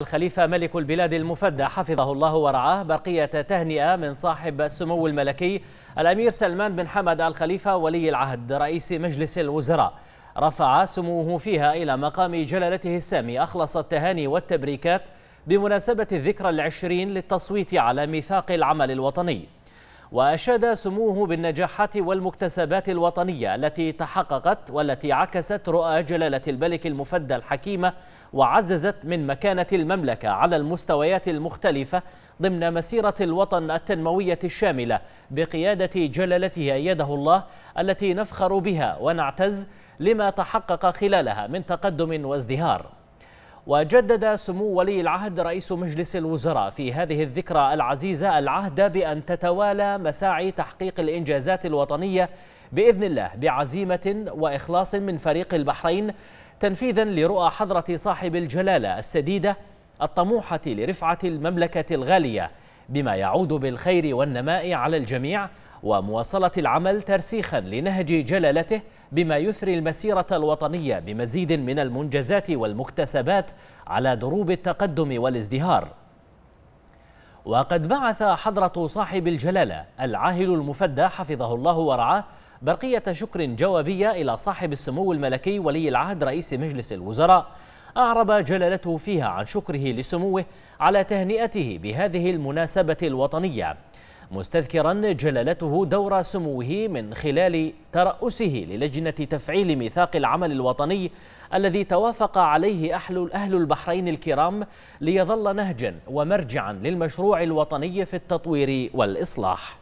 الخليفة ملك البلاد المفدى حفظه الله ورعاه برقية تهنئة من صاحب السمو الملكي الأمير سلمان بن حمد الخليفة ولي العهد رئيس مجلس الوزراء رفع سموه فيها إلى مقام جلالته السامي أخلص التهاني والتبريكات بمناسبة الذكرى العشرين للتصويت على ميثاق العمل الوطني وأشاد سموه بالنجاحات والمكتسبات الوطنية التي تحققت والتي عكست رؤى جلالة الملك المفدى الحكيمة وعززت من مكانة المملكة على المستويات المختلفة ضمن مسيرة الوطن التنموية الشاملة بقيادة جلالته يده الله التي نفخر بها ونعتز لما تحقق خلالها من تقدم وازدهار وجدد سمو ولي العهد رئيس مجلس الوزراء في هذه الذكرى العزيزة العهد بأن تتوالى مساعي تحقيق الإنجازات الوطنية بإذن الله بعزيمة وإخلاص من فريق البحرين تنفيذا لرؤى حضرة صاحب الجلالة السديدة الطموحة لرفعة المملكة الغالية بما يعود بالخير والنماء على الجميع ومواصلة العمل ترسيخا لنهج جلالته بما يثري المسيرة الوطنية بمزيد من المنجزات والمكتسبات على دروب التقدم والازدهار وقد بعث حضرة صاحب الجلالة العاهل المفدى حفظه الله ورعاه برقية شكر جوابية إلى صاحب السمو الملكي ولي العهد رئيس مجلس الوزراء أعرب جلالته فيها عن شكره لسموه على تهنئته بهذه المناسبة الوطنية مستذكرا جلالته دور سموه من خلال ترأسه للجنة تفعيل ميثاق العمل الوطني الذي توافق عليه أهل أهل البحرين الكرام ليظل نهجا ومرجعا للمشروع الوطني في التطوير والإصلاح